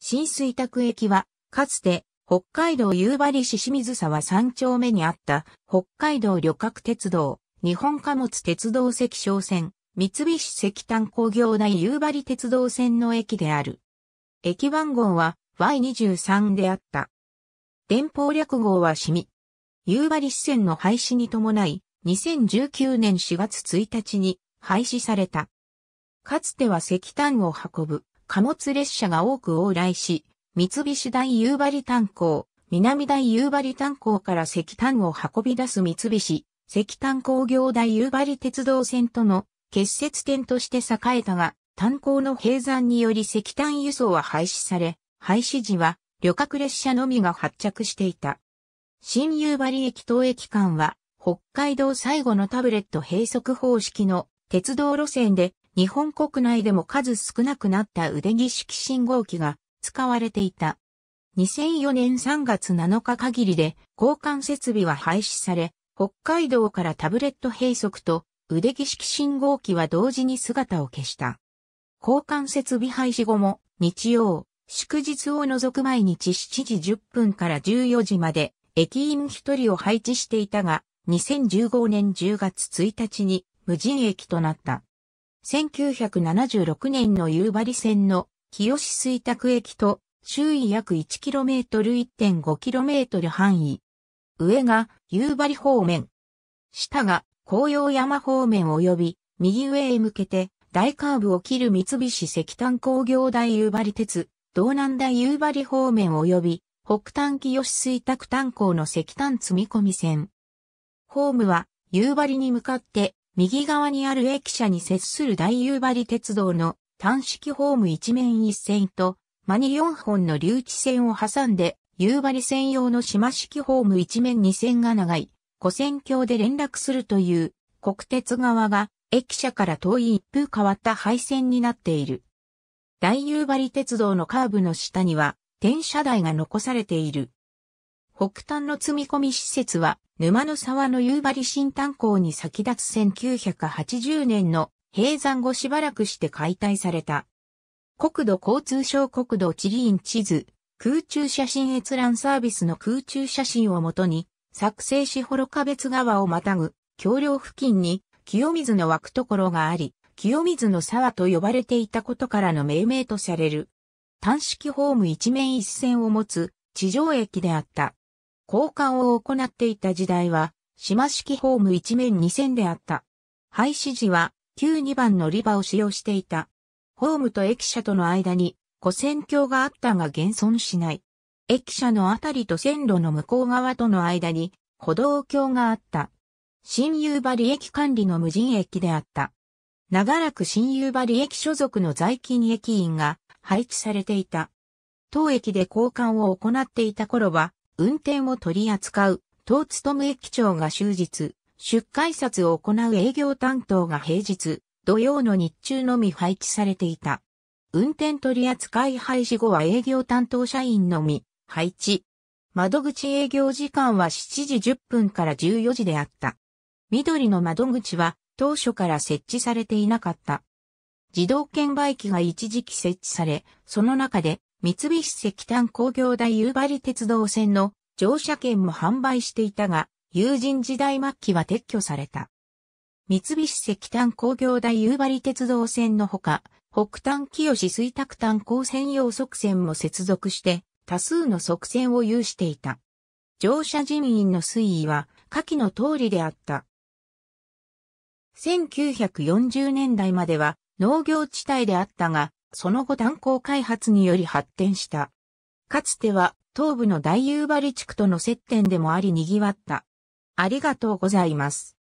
浸水宅駅は、かつて、北海道夕張市清水沢三丁目にあった、北海道旅客鉄道、日本貨物鉄道石商船、三菱石炭工業大夕張鉄道線の駅である。駅番号は Y23 であった。電報略号はシミ。夕張支線の廃止に伴い、2019年4月1日に廃止された。かつては石炭を運ぶ貨物列車が多く往来し、三菱大夕張炭鉱、南大夕張炭鉱から石炭を運び出す三菱、石炭工業大夕張鉄道線との結節点として栄えたが、炭鉱の閉山により石炭輸送は廃止され、廃止時は旅客列車のみが発着していた。新夕張駅等駅間は、北海道最後のタブレット閉塞方式の鉄道路線で、日本国内でも数少なくなった腕儀式信号機が使われていた。2004年3月7日限りで交換設備は廃止され、北海道からタブレット閉塞と腕儀式信号機は同時に姿を消した。交換設備廃止後も日曜、祝日を除く毎日7時10分から14時まで駅員1人を配置していたが、2015年10月1日に無人駅となった。1976年の夕張線の清水卓駅と周囲約 1km1.5km 範囲。上が夕張方面。下が紅葉山方面及び右上へ向けて大カーブを切る三菱石炭工業大夕張鉄、道南大夕張方面及び北端清水拓炭鉱の石炭積み込み線。ホームは夕張に向かって右側にある駅舎に接する大夕張鉄道の単式ホーム一面一線と、間に4本の留置線を挟んで、夕張専用の島式ホーム一面二線が長い、古線橋で連絡するという国鉄側が駅舎から遠い一風変わった配線になっている。大夕張鉄道のカーブの下には、転車台が残されている。北端の積み込み施設は、沼の沢の夕張新炭鉱に先立つ1980年の閉山後しばらくして解体された。国土交通省国土地理院地図、空中写真閲覧サービスの空中写真をもとに、作成し幌下別川をまたぐ、橋梁付近に清水の湧くところがあり、清水の沢と呼ばれていたことからの命名とされる。単式ホーム一面一線を持つ地上駅であった。交換を行っていた時代は、島式ホーム一面二線であった。廃止時は、旧2番乗り場を使用していた。ホームと駅舎との間に、古線橋があったが現存しない。駅舎のあたりと線路の向こう側との間に、歩道橋があった。新夕張駅管理の無人駅であった。長らく新夕張駅所属の在勤駅員が配置されていた。当駅で交換を行っていた頃は、運転を取り扱う、東勤駅長が終日、出改札を行う営業担当が平日、土曜の日中のみ配置されていた。運転取り扱い廃止後は営業担当社員のみ、配置。窓口営業時間は7時10分から14時であった。緑の窓口は当初から設置されていなかった。自動券売機が一時期設置され、その中で三菱石炭工業大夕張鉄道線の乗車券も販売していたが、友人時代末期は撤去された。三菱石炭工業大夕張鉄道線のほか、北端清水沢炭鉱専用側線も接続して、多数の側線を有していた。乗車人員の推移は、下記の通りであった。1940年代までは農業地帯であったが、その後炭鉱開発により発展した。かつては東部の大夕張地区との接点でもあり賑わった。ありがとうございます。